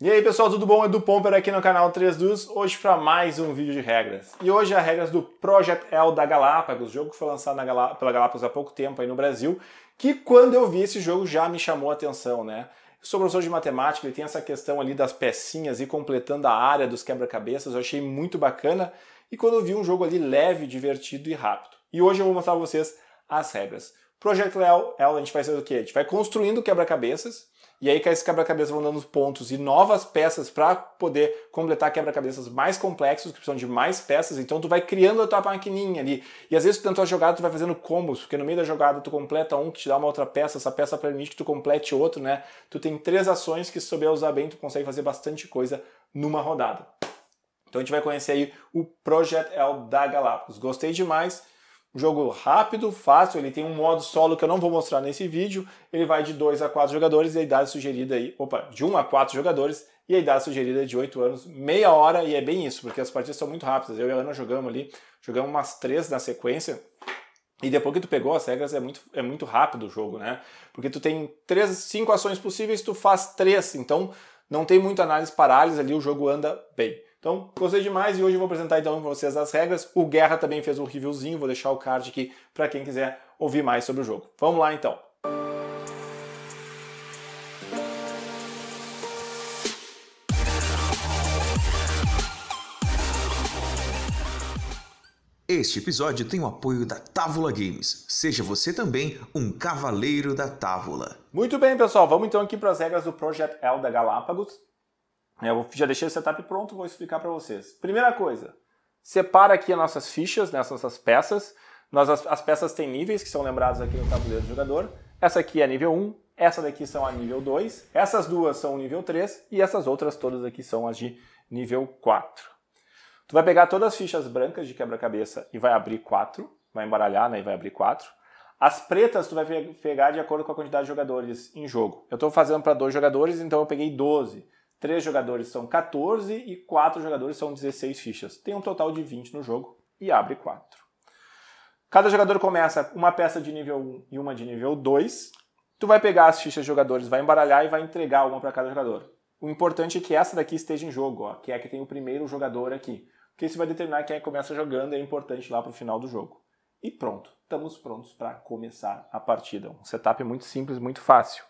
E aí pessoal, tudo bom? Edu Pomper aqui no canal 3 Dus, hoje para mais um vídeo de regras. E hoje as regras do Project L da Galápagos, jogo que foi lançado Galá pela Galápagos há pouco tempo aí no Brasil, que quando eu vi esse jogo já me chamou a atenção, né? Eu sou professor de matemática, ele tem essa questão ali das pecinhas e completando a área dos quebra-cabeças, eu achei muito bacana. E quando eu vi um jogo ali leve, divertido e rápido. E hoje eu vou mostrar para vocês as regras. Projeto Léo, a gente vai fazer o quê? A gente vai construindo quebra-cabeças, e aí com esses quebra-cabeças vão dando pontos e novas peças para poder completar quebra-cabeças mais complexos, que precisam de mais peças. Então tu vai criando a tua maquininha ali. E às vezes durante a jogada, tu vai fazendo combos, porque no meio da jogada tu completa um que te dá uma outra peça, essa peça permite que tu complete outro, né? Tu tem três ações que se souber usar bem, tu consegue fazer bastante coisa numa rodada. Então a gente vai conhecer aí o Project L da Galápagos. Gostei demais. Um jogo rápido, fácil, ele tem um modo solo que eu não vou mostrar nesse vídeo. Ele vai de 2 a 4 jogadores e a idade sugerida aí, opa, de 1 um a 4 jogadores e a idade sugerida é de 8 anos, meia hora, e é bem isso, porque as partidas são muito rápidas. Eu e a Ana jogamos ali, jogamos umas três na sequência. E depois que tu pegou as regras, é muito, é muito rápido o jogo, né? Porque tu tem três, cinco ações possíveis, tu faz três, então não tem muita análise parálise ali, o jogo anda bem. Então, gostei demais e hoje eu vou apresentar então para vocês as regras. O Guerra também fez um reviewzinho, vou deixar o card aqui para quem quiser ouvir mais sobre o jogo. Vamos lá então. Este episódio tem o apoio da Távola Games. Seja você também um cavaleiro da Távola. Muito bem, pessoal. Vamos então aqui para as regras do Project L da Galápagos. Né, eu já deixei o setup pronto, vou explicar para vocês. Primeira coisa, separa aqui as nossas fichas, né, as nossas peças. Nós, as, as, peças têm níveis que são lembrados aqui no tabuleiro do jogador. Essa aqui é nível 1, essa daqui são a nível 2, essas duas são nível 3 e essas outras todas aqui são as de nível 4. Tu vai pegar todas as fichas brancas de quebra-cabeça e vai abrir 4, vai embaralhar né, e vai abrir 4. As pretas tu vai pegar de acordo com a quantidade de jogadores em jogo. Eu estou fazendo para dois jogadores, então eu peguei 12. 3 jogadores são 14 e 4 jogadores são 16 fichas. Tem um total de 20 no jogo e abre 4. Cada jogador começa uma peça de nível 1 e uma de nível 2. Tu vai pegar as fichas de jogadores, vai embaralhar e vai entregar uma para cada jogador. O importante é que essa daqui esteja em jogo, ó, que é a que tem o primeiro jogador aqui. Porque isso vai determinar quem é que começa jogando, é importante lá para o final do jogo. E pronto, estamos prontos para começar a partida. Um setup muito simples, muito fácil.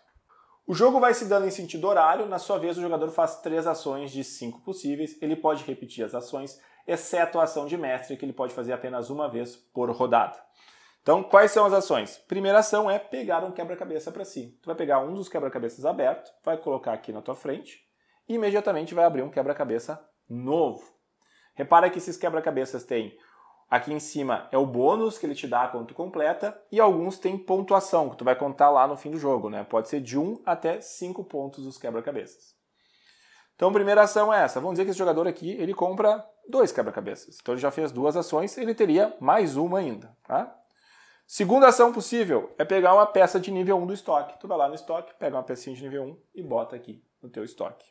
O jogo vai se dando em sentido horário, na sua vez o jogador faz três ações de cinco possíveis, ele pode repetir as ações, exceto a ação de mestre, que ele pode fazer apenas uma vez por rodada. Então, quais são as ações? Primeira ação é pegar um quebra-cabeça para si. Tu vai pegar um dos quebra-cabeças aberto, vai colocar aqui na tua frente e imediatamente vai abrir um quebra-cabeça novo. Repara que esses quebra-cabeças têm Aqui em cima é o bônus que ele te dá quando tu completa e alguns têm pontuação que tu vai contar lá no fim do jogo, né? Pode ser de 1 até 5 pontos dos quebra-cabeças. Então, primeira ação é essa. Vamos dizer que esse jogador aqui, ele compra dois quebra-cabeças. Então, ele já fez duas ações, ele teria mais uma ainda, tá? Segunda ação possível é pegar uma peça de nível 1 do estoque. Tu vai lá no estoque, pega uma pecinha de nível 1 e bota aqui no teu estoque.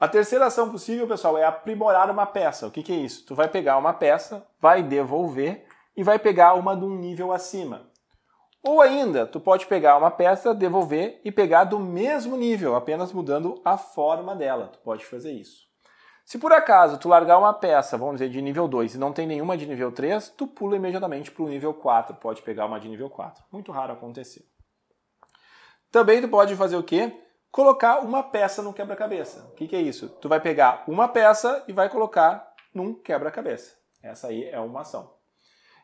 A terceira ação possível, pessoal, é aprimorar uma peça. O que, que é isso? Tu vai pegar uma peça, vai devolver e vai pegar uma de um nível acima. Ou ainda, tu pode pegar uma peça, devolver e pegar do mesmo nível, apenas mudando a forma dela. Tu pode fazer isso. Se por acaso tu largar uma peça, vamos dizer, de nível 2 e não tem nenhuma de nível 3, tu pula imediatamente para o nível 4, pode pegar uma de nível 4. Muito raro acontecer. Também tu pode fazer o quê? colocar uma peça num quebra-cabeça. O que, que é isso? Tu vai pegar uma peça e vai colocar num quebra-cabeça. Essa aí é uma ação.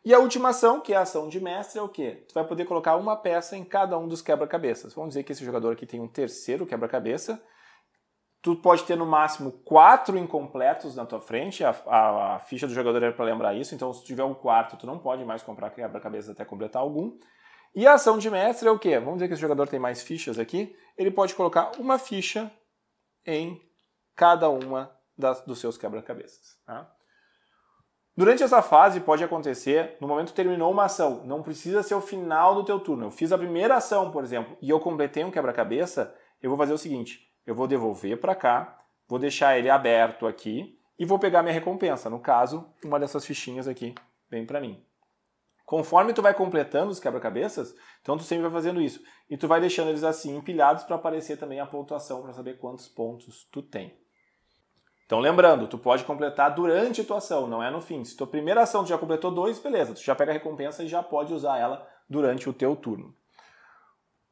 E a última ação, que é a ação de mestre, é o quê? Tu vai poder colocar uma peça em cada um dos quebra-cabeças. Vamos dizer que esse jogador aqui tem um terceiro quebra-cabeça. Tu pode ter no máximo quatro incompletos na tua frente. A, a, a ficha do jogador é para lembrar isso. Então, se tiver um quarto, tu não pode mais comprar quebra-cabeça até completar algum. E a ação de mestre é o quê? Vamos dizer que esse jogador tem mais fichas aqui. Ele pode colocar uma ficha em cada uma das, dos seus quebra-cabeças. Tá? Durante essa fase pode acontecer, no momento que terminou uma ação, não precisa ser o final do teu turno. Eu fiz a primeira ação, por exemplo, e eu completei um quebra-cabeça, eu vou fazer o seguinte, eu vou devolver para cá, vou deixar ele aberto aqui e vou pegar minha recompensa. No caso, uma dessas fichinhas aqui vem para mim. Conforme tu vai completando os quebra-cabeças, então tu sempre vai fazendo isso. E tu vai deixando eles assim empilhados para aparecer também a pontuação para saber quantos pontos tu tem. Então lembrando, tu pode completar durante a tua ação, não é no fim. Se tua primeira ação tu já completou dois, beleza, tu já pega a recompensa e já pode usar ela durante o teu turno.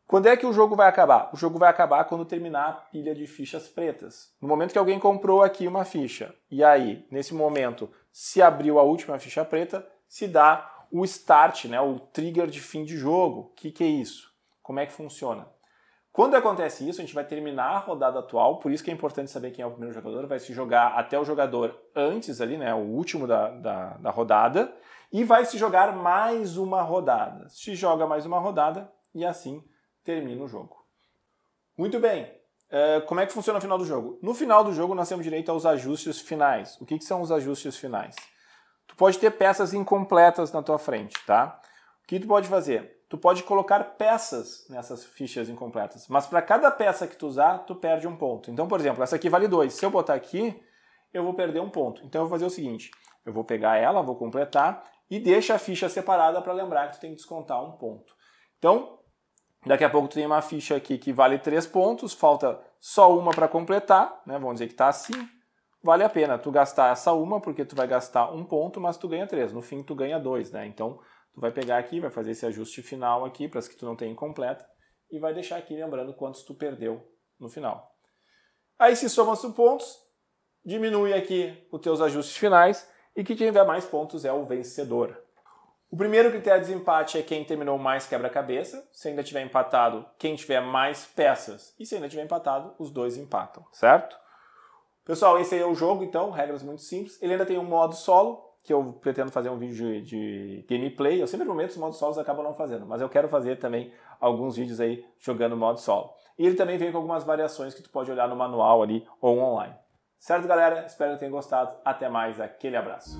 Quando é que o jogo vai acabar? O jogo vai acabar quando terminar a pilha de fichas pretas. No momento que alguém comprou aqui uma ficha, e aí, nesse momento, se abriu a última ficha preta, se dá o start, né, o trigger de fim de jogo. O que, que é isso? Como é que funciona? Quando acontece isso, a gente vai terminar a rodada atual, por isso que é importante saber quem é o primeiro jogador, vai se jogar até o jogador antes ali, né, o último da, da, da rodada, e vai se jogar mais uma rodada. Se joga mais uma rodada e assim termina o jogo. Muito bem, uh, como é que funciona o final do jogo? No final do jogo nós temos direito aos ajustes finais. O que, que são os ajustes finais? Tu pode ter peças incompletas na tua frente, tá? O que tu pode fazer? Tu pode colocar peças nessas fichas incompletas, mas para cada peça que tu usar, tu perde um ponto. Então, por exemplo, essa aqui vale 2. Se eu botar aqui, eu vou perder um ponto. Então eu vou fazer o seguinte, eu vou pegar ela, vou completar e deixa a ficha separada para lembrar que tu tem que descontar um ponto. Então, daqui a pouco tu tem uma ficha aqui que vale 3 pontos, falta só uma para completar, né? Vamos dizer que está assim, vale a pena tu gastar essa uma, porque tu vai gastar um ponto, mas tu ganha três. No fim, tu ganha dois, né? Então, tu vai pegar aqui, vai fazer esse ajuste final aqui, para as que tu não tem incompleta, e vai deixar aqui lembrando quantos tu perdeu no final. Aí se soma os pontos, diminui aqui os teus ajustes finais, e que tiver mais pontos é o vencedor. O primeiro critério de desempate é quem terminou mais quebra-cabeça. Se ainda tiver empatado, quem tiver mais peças. E se ainda tiver empatado, os dois empatam, certo? Pessoal, esse aí é o jogo, então, regras muito simples. Ele ainda tem um modo solo, que eu pretendo fazer um vídeo de, gameplay. Eu sempre prometo os modos solos acabam não fazendo, mas eu quero fazer também alguns vídeos aí jogando modo solo. E ele também vem com algumas variações que tu pode olhar no manual ali ou online. Certo, galera? Espero que tenham gostado. Até mais. Aquele abraço.